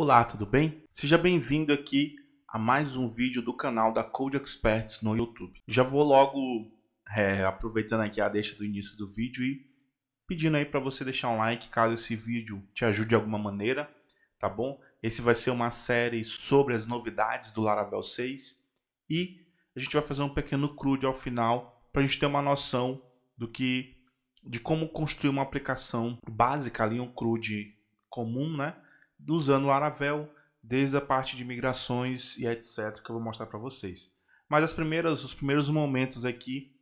Olá, tudo bem? Seja bem-vindo aqui a mais um vídeo do canal da Code Experts no YouTube. Já vou logo é, aproveitando aqui a deixa do início do vídeo e pedindo aí para você deixar um like caso esse vídeo te ajude de alguma maneira, tá bom? Esse vai ser uma série sobre as novidades do Laravel 6 e a gente vai fazer um pequeno crude ao final para a gente ter uma noção do que de como construir uma aplicação básica ali um crude comum, né? usando o Laravel, desde a parte de migrações e etc, que eu vou mostrar para vocês. Mas as primeiras, os primeiros momentos aqui,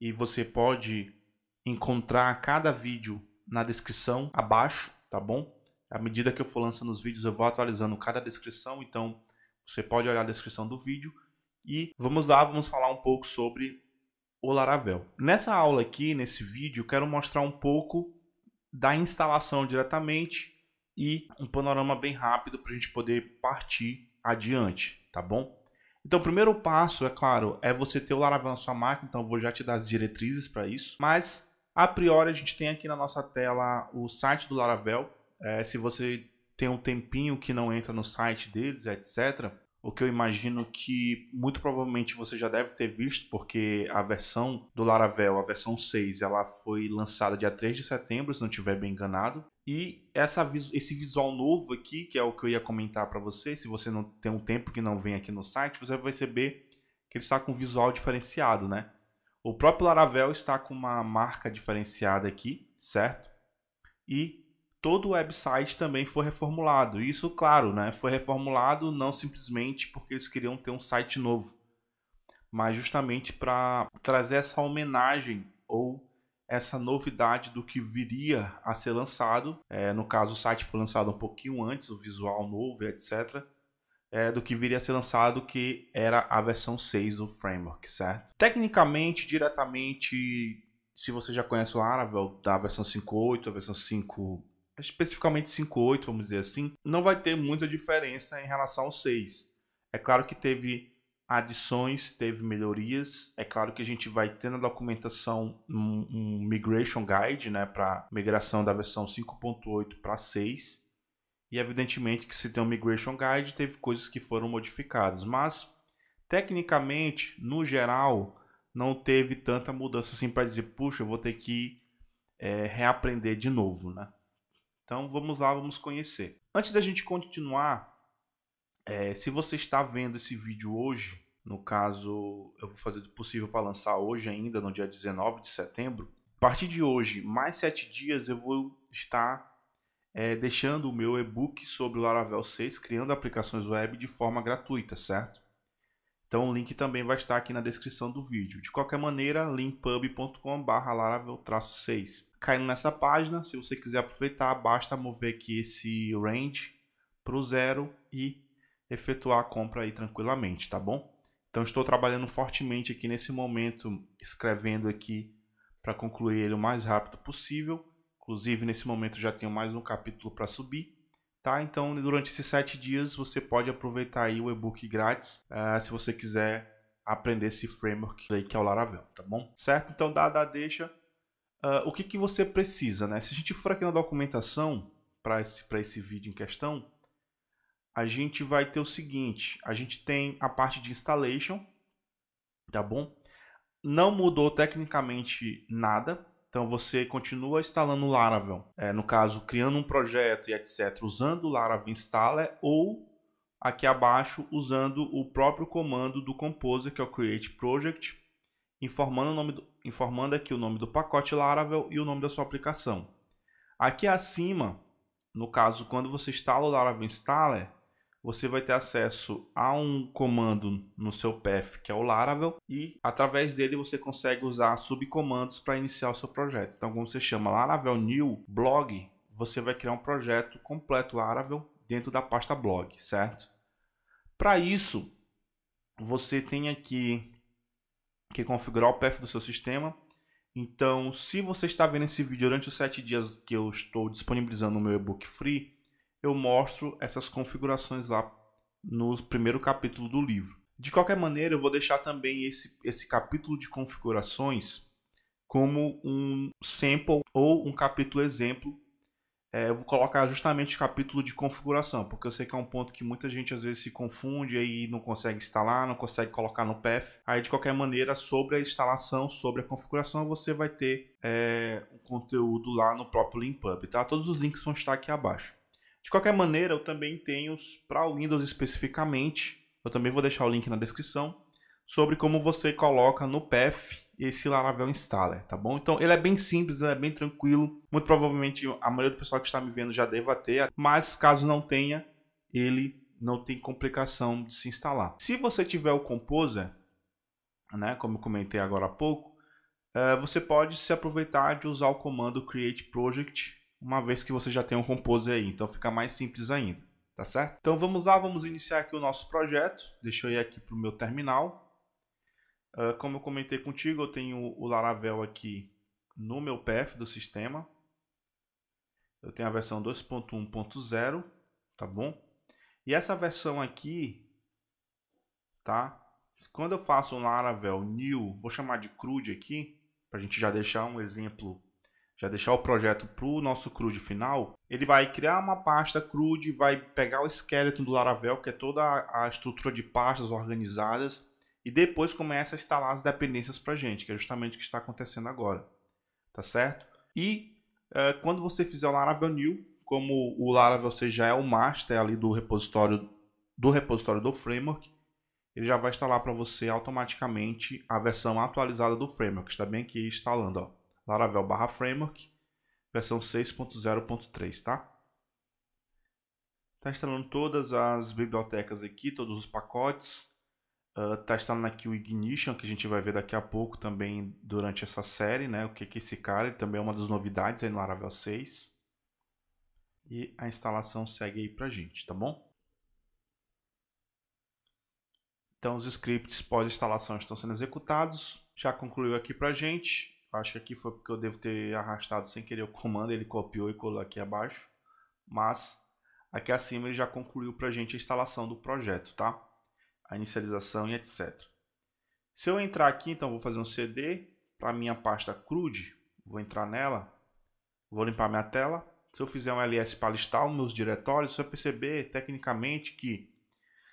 e você pode encontrar cada vídeo na descrição abaixo, tá bom? À medida que eu for lançando os vídeos, eu vou atualizando cada descrição, então você pode olhar a descrição do vídeo. E vamos lá, vamos falar um pouco sobre o Laravel. Nessa aula aqui, nesse vídeo, quero mostrar um pouco da instalação diretamente e um panorama bem rápido para a gente poder partir adiante, tá bom? Então, o primeiro passo, é claro, é você ter o Laravel na sua máquina, então eu vou já te dar as diretrizes para isso. Mas, a priori, a gente tem aqui na nossa tela o site do Laravel. É, se você tem um tempinho que não entra no site deles, etc., o que eu imagino que muito provavelmente você já deve ter visto, porque a versão do Laravel, a versão 6, ela foi lançada dia 3 de setembro, se não estiver bem enganado. E essa, esse visual novo aqui, que é o que eu ia comentar para você, se você não tem um tempo que não vem aqui no site, você vai perceber que ele está com um visual diferenciado, né? O próprio Laravel está com uma marca diferenciada aqui, certo? E todo o website também foi reformulado. Isso, claro, né, foi reformulado não simplesmente porque eles queriam ter um site novo, mas justamente para trazer essa homenagem ou essa novidade do que viria a ser lançado. É, no caso, o site foi lançado um pouquinho antes, o visual novo, etc. É, do que viria a ser lançado, que era a versão 6 do framework, certo? Tecnicamente, diretamente, se você já conhece o Laravel, da versão 5.8, a versão 5 especificamente 5.8, vamos dizer assim, não vai ter muita diferença em relação ao 6. É claro que teve adições, teve melhorias. É claro que a gente vai ter na documentação um, um migration guide, né, para migração da versão 5.8 para 6. E evidentemente que se tem um migration guide, teve coisas que foram modificadas, mas tecnicamente, no geral, não teve tanta mudança assim para dizer, puxa, eu vou ter que é, reaprender de novo, né? Então vamos lá, vamos conhecer. Antes da gente continuar, é, se você está vendo esse vídeo hoje, no caso, eu vou fazer o possível para lançar hoje ainda, no dia 19 de setembro. A partir de hoje, mais sete dias, eu vou estar é, deixando o meu e-book sobre o Laravel 6, criando aplicações web de forma gratuita, certo? Então o link também vai estar aqui na descrição do vídeo. De qualquer maneira, linkpub.com/laravel-6 caindo nessa página. Se você quiser aproveitar, basta mover aqui esse range para o zero e efetuar a compra aí tranquilamente, tá bom? Então estou trabalhando fortemente aqui nesse momento, escrevendo aqui para concluir ele o mais rápido possível. Inclusive nesse momento já tenho mais um capítulo para subir. Tá? Então durante esses sete dias você pode aproveitar aí o e-book grátis uh, se você quiser aprender esse framework aí que é o Laravel, tá bom? Certo? Então dá deixa uh, o que, que você precisa, né? Se a gente for aqui na documentação para esse, esse vídeo em questão, a gente vai ter o seguinte, a gente tem a parte de installation, tá bom? Não mudou tecnicamente nada, então você continua instalando o Laravel, é, no caso, criando um projeto e etc, usando o Laravel Installer ou aqui abaixo usando o próprio comando do Composer, que é o Create Project, informando, o nome do, informando aqui o nome do pacote Laravel e o nome da sua aplicação. Aqui acima, no caso, quando você instala o Laravel Installer, você vai ter acesso a um comando no seu path, que é o Laravel, e através dele você consegue usar subcomandos para iniciar o seu projeto. Então, quando você chama Laravel New Blog, você vai criar um projeto completo Laravel dentro da pasta blog, certo? Para isso, você tem aqui que configurar o path do seu sistema. Então, se você está vendo esse vídeo durante os 7 dias que eu estou disponibilizando o meu e-book free, eu mostro essas configurações lá no primeiro capítulo do livro. De qualquer maneira, eu vou deixar também esse, esse capítulo de configurações como um sample ou um capítulo exemplo é, eu vou colocar justamente o capítulo de configuração, porque eu sei que é um ponto que muita gente às vezes se confunde e não consegue instalar, não consegue colocar no PEF. Aí, de qualquer maneira, sobre a instalação, sobre a configuração, você vai ter é, o conteúdo lá no próprio Limpub, tá? Todos os links vão estar aqui abaixo. De qualquer maneira, eu também tenho, para o Windows especificamente, eu também vou deixar o link na descrição, sobre como você coloca no PEF esse Laravel Installer, tá bom? Então ele é bem simples, é bem tranquilo. Muito provavelmente a maioria do pessoal que está me vendo já deva ter, mas caso não tenha, ele não tem complicação de se instalar. Se você tiver o Composer, né, como eu comentei agora há pouco, é, você pode se aproveitar de usar o comando create project, uma vez que você já tem um Composer aí, então fica mais simples ainda, tá certo? Então vamos lá, vamos iniciar aqui o nosso projeto. Deixa eu ir aqui para o meu terminal. Uh, como eu comentei contigo, eu tenho o Laravel aqui no meu path do sistema. Eu tenho a versão 2.1.0, tá bom? E essa versão aqui, tá? Quando eu faço um Laravel new, vou chamar de CRUD aqui, para a gente já deixar um exemplo, já deixar o projeto para o nosso CRUD final, ele vai criar uma pasta CRUD, vai pegar o esqueleto do Laravel, que é toda a estrutura de pastas organizadas, e depois começa a instalar as dependências para gente, que é justamente o que está acontecendo agora, tá certo? E uh, quando você fizer o Laravel New, como o Laravel você já é o master ali do repositório do repositório do framework, ele já vai instalar para você automaticamente a versão atualizada do framework, está bem aqui instalando, ó, Laravel barra framework, versão 6.0.3, tá? Está instalando todas as bibliotecas aqui, todos os pacotes. Uh, testando tá aqui o Ignition, que a gente vai ver daqui a pouco também durante essa série, né? O que que esse cara, ele também é uma das novidades aí no Laravel 6. E a instalação segue aí pra gente, tá bom? Então os scripts pós-instalação estão sendo executados. Já concluiu aqui pra gente. Acho que aqui foi porque eu devo ter arrastado sem querer o comando, ele copiou e colou aqui abaixo. Mas aqui acima ele já concluiu pra gente a instalação do projeto, tá? a inicialização e etc. Se eu entrar aqui, então vou fazer um cd para minha pasta crude, vou entrar nela, vou limpar minha tela. Se eu fizer um ls para listar os meus diretórios, você vai perceber tecnicamente que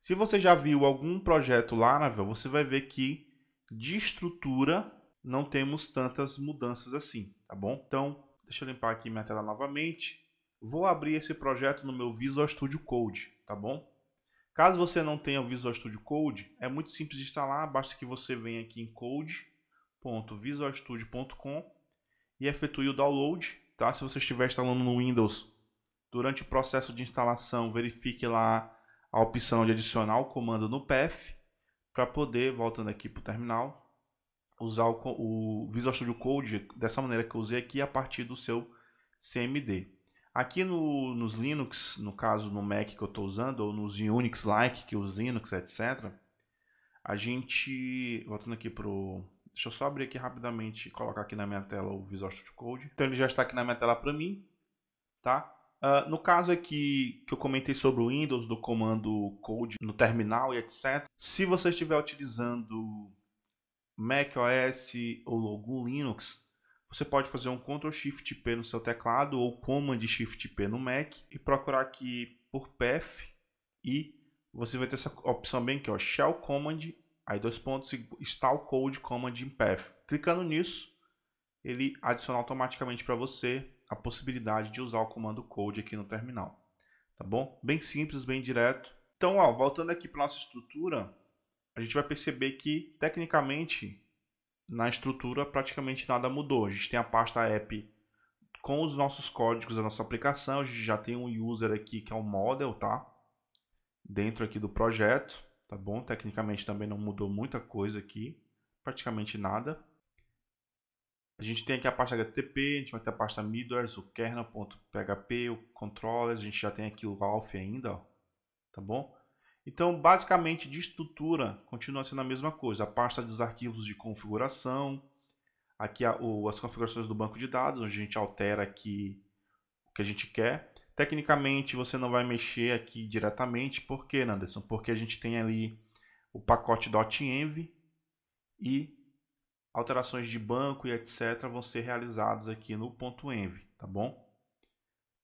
se você já viu algum projeto lá, Laravel, você vai ver que de estrutura não temos tantas mudanças assim, tá bom? Então, deixa eu limpar aqui minha tela novamente. Vou abrir esse projeto no meu Visual Studio Code, tá bom? Caso você não tenha o Visual Studio Code, é muito simples de instalar, basta que você venha aqui em code.visualstudio.com e efetue o download, tá? Se você estiver instalando no Windows, durante o processo de instalação, verifique lá a opção de adicionar o comando no PATH para poder, voltando aqui para o terminal, usar o, o Visual Studio Code dessa maneira que eu usei aqui a partir do seu CMD. Aqui no, nos Linux, no caso no Mac que eu estou usando, ou nos Unix-like que os Linux, etc., a gente. Voltando aqui o. Deixa eu só abrir aqui rapidamente e colocar aqui na minha tela o Visual Studio Code. Então ele já está aqui na minha tela para mim, tá? Uh, no caso aqui que eu comentei sobre o Windows, do comando code no terminal e etc. Se você estiver utilizando Mac OS ou algum Linux, você pode fazer um Ctrl Shift P no seu teclado ou Command Shift P no Mac e procurar aqui por path e você vai ter essa opção bem aqui, ó, shell command, aí dois pontos, install code command in path. Clicando nisso, ele adiciona automaticamente para você a possibilidade de usar o comando code aqui no terminal. Tá bom? Bem simples, bem direto. Então, ó, voltando aqui para nossa estrutura, a gente vai perceber que, tecnicamente, na estrutura praticamente nada mudou. A gente tem a pasta app com os nossos códigos da nossa aplicação. A gente já tem um user aqui que é um model, tá? Dentro aqui do projeto, tá bom? Tecnicamente também não mudou muita coisa aqui, praticamente nada. A gente tem aqui a pasta HTTP, a gente vai ter a pasta middleware, o kernel.php, o controllers, a gente já tem aqui o alf ainda, ó, tá bom? Então, basicamente, de estrutura, continua sendo a mesma coisa. A pasta dos arquivos de configuração, aqui as configurações do banco de dados, onde a gente altera aqui o que a gente quer. Tecnicamente, você não vai mexer aqui diretamente. Por quê, Anderson? Porque a gente tem ali o pacote .env e alterações de banco e etc. vão ser realizadas aqui no .env, tá bom?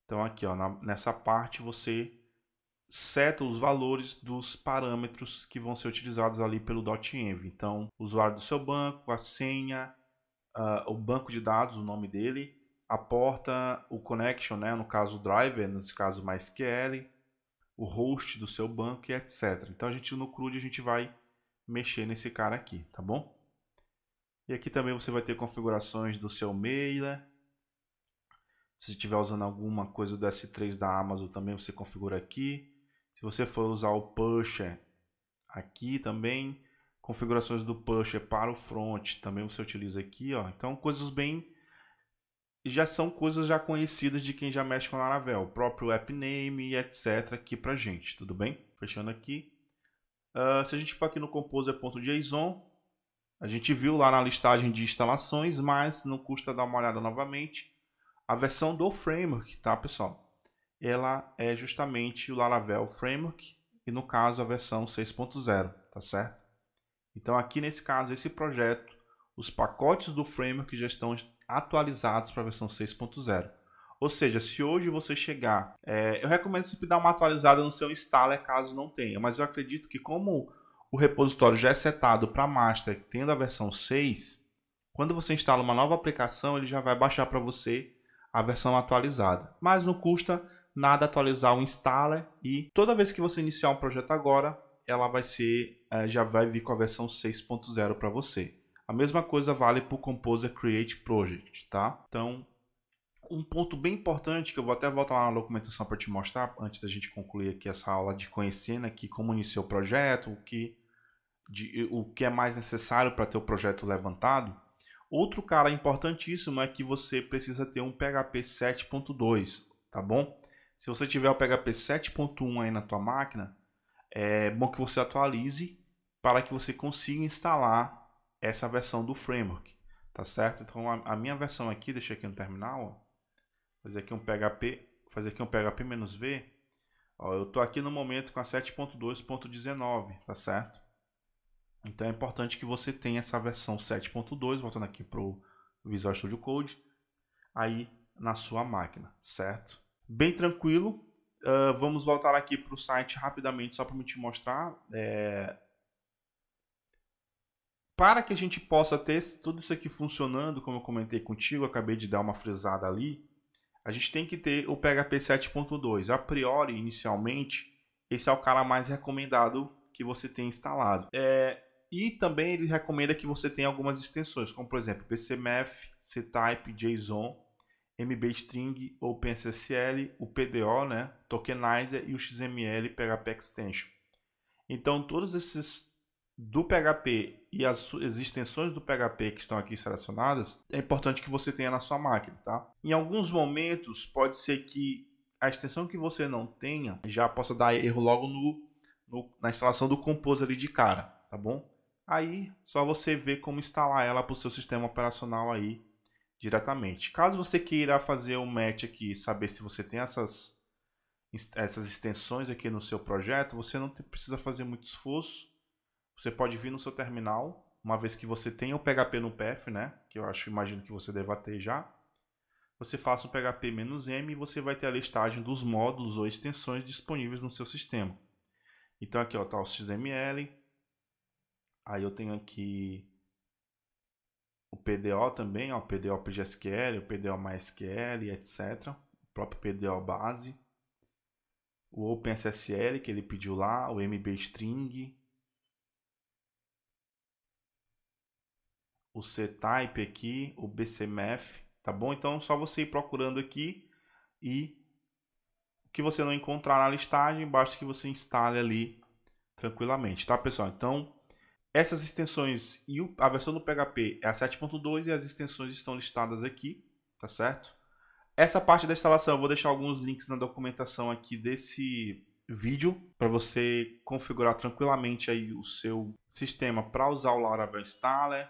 Então, aqui ó, nessa parte você seta os valores dos parâmetros que vão ser utilizados ali pelo .env. Então, o usuário do seu banco, a senha, uh, o banco de dados, o nome dele, a porta, o connection, né, no caso o driver, nesse caso MySQL, o host do seu banco e etc. Então, a gente no CRUD a gente vai mexer nesse cara aqui, tá bom? E aqui também você vai ter configurações do seu mailer, se estiver usando alguma coisa do S3 da Amazon também você configura aqui você for usar o pusher aqui também, configurações do pusher para o front, também você utiliza aqui, ó. Então, coisas bem já são coisas já conhecidas de quem já mexe com Laravel, o próprio app name e etc aqui pra gente, tudo bem? Fechando aqui. Uh, se a gente for aqui no composer.json, a gente viu lá na listagem de instalações, mas não custa dar uma olhada novamente. A versão do framework, tá, pessoal? ela é justamente o Laravel Framework e no caso a versão 6.0, tá certo? Então aqui nesse caso, esse projeto, os pacotes do framework já estão atualizados para a versão 6.0. Ou seja, se hoje você chegar, é, eu recomendo sempre dar uma atualizada no seu installer caso não tenha, mas eu acredito que como o repositório já é setado para master, tendo a versão 6, quando você instala uma nova aplicação, ele já vai baixar para você a versão atualizada. Mas não custa nada atualizar o installer e toda vez que você iniciar um projeto agora, ela vai ser, eh, já vai vir com a versão 6.0 para você. A mesma coisa vale para o Composer Create Project, tá? Então, um ponto bem importante que eu vou até voltar lá na documentação para te mostrar, antes da gente concluir aqui essa aula de conhecendo né, aqui como iniciar o projeto, o que, de, o que é mais necessário para ter o projeto levantado. Outro cara importantíssimo é que você precisa ter um PHP 7.2, tá bom? Se você tiver o PHP 7.1 aí na tua máquina, é bom que você atualize para que você consiga instalar essa versão do framework, tá certo? Então a, a minha versão aqui, deixei aqui no terminal, ó, fazer aqui um PHP, fazer aqui um PHP V, ó, eu tô aqui no momento com a 7.2.19, tá certo? Então é importante que você tenha essa versão 7.2, voltando aqui pro Visual Studio Code, aí na sua máquina, certo? bem tranquilo. Uh, vamos voltar aqui para o site rapidamente, só para me te mostrar. É... Para que a gente possa ter tudo isso aqui funcionando, como eu comentei contigo, acabei de dar uma frisada ali, a gente tem que ter o PHP 7.2. A priori, inicialmente, esse é o cara mais recomendado que você tem instalado. É... E também ele recomenda que você tenha algumas extensões, como por exemplo PCMF, CType, JSON mbstring, OpenSSL, o PDO, né, Tokenizer e o XML PHP Extension. Então, todos esses do PHP e as, as extensões do PHP que estão aqui selecionadas, é importante que você tenha na sua máquina, tá? Em alguns momentos, pode ser que a extensão que você não tenha já possa dar erro logo no, no na instalação do composer ali de cara, tá bom? Aí, só você ver como instalar ela para o seu sistema operacional aí diretamente. Caso você queira fazer um match aqui, saber se você tem essas, essas extensões aqui no seu projeto, você não precisa fazer muito esforço. Você pode vir no seu terminal, uma vez que você tem o PHP no PF, né? Que eu acho, imagino que você deva ter já. Você faça um PHP-M e você vai ter a listagem dos módulos ou extensões disponíveis no seu sistema. Então aqui ó, tá o XML. Aí eu tenho aqui o PDO também, ó, o PDO PGSQL, o PDO MySQL, etc. O próprio PDO base. O OpenSSL que ele pediu lá, o MBString. O CType aqui, o BCMF, tá bom? Então, só você ir procurando aqui e o que você não encontrar na listagem, basta que você instale ali tranquilamente, tá, pessoal? Então, essas extensões e a versão do PHP é a 7.2 e as extensões estão listadas aqui, tá certo? Essa parte da instalação eu vou deixar alguns links na documentação aqui desse vídeo para você configurar tranquilamente aí o seu sistema para usar o Laravel Installer,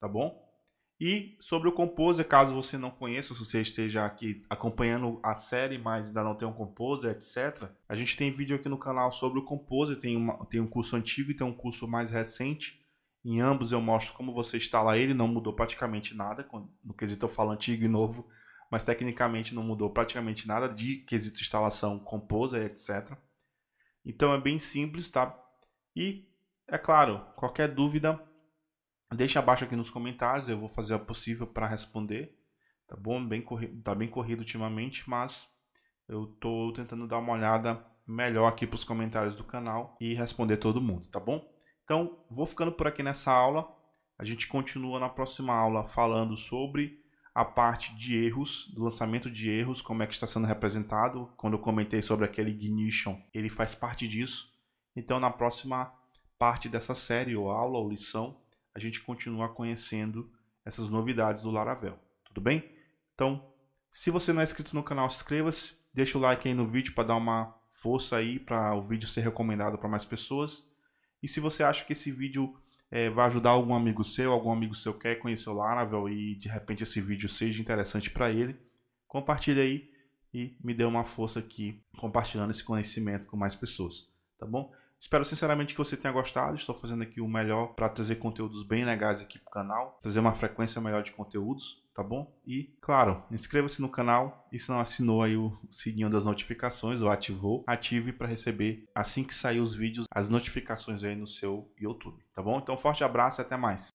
tá bom? E sobre o Composer, caso você não conheça, se você esteja aqui acompanhando a série, mas ainda não tem um Composer, etc. A gente tem vídeo aqui no canal sobre o Composer, tem, uma, tem um curso antigo e tem um curso mais recente. Em ambos eu mostro como você instala ele, não mudou praticamente nada, no quesito eu falo antigo e novo, mas tecnicamente não mudou praticamente nada de quesito instalação, Composer, etc. Então é bem simples, tá? E, é claro, qualquer dúvida, Deixa abaixo aqui nos comentários, eu vou fazer o possível para responder. Tá bom? Bem tá bem corrido ultimamente, mas eu tô tentando dar uma olhada melhor aqui para os comentários do canal e responder todo mundo, tá bom? Então, vou ficando por aqui nessa aula. A gente continua na próxima aula falando sobre a parte de erros, do lançamento de erros, como é que está sendo representado. Quando eu comentei sobre aquele ignition, ele faz parte disso. Então, na próxima parte dessa série, ou aula, ou lição, a gente continuar conhecendo essas novidades do Laravel. Tudo bem? Então, se você não é inscrito no canal, inscreva-se, deixa o like aí no vídeo para dar uma força aí para o vídeo ser recomendado para mais pessoas. E se você acha que esse vídeo é, vai ajudar algum amigo seu, algum amigo seu quer conhecer o Laravel e de repente esse vídeo seja interessante para ele, compartilhe aí e me dê uma força aqui compartilhando esse conhecimento com mais pessoas, tá bom? Espero sinceramente que você tenha gostado. Estou fazendo aqui o melhor para trazer conteúdos bem legais aqui para o canal, trazer uma frequência melhor de conteúdos, tá bom? E, claro, inscreva-se no canal e se não assinou aí o sininho das notificações ou ativou, ative para receber assim que sair os vídeos, as notificações aí no seu YouTube, tá bom? Então, forte abraço e até mais.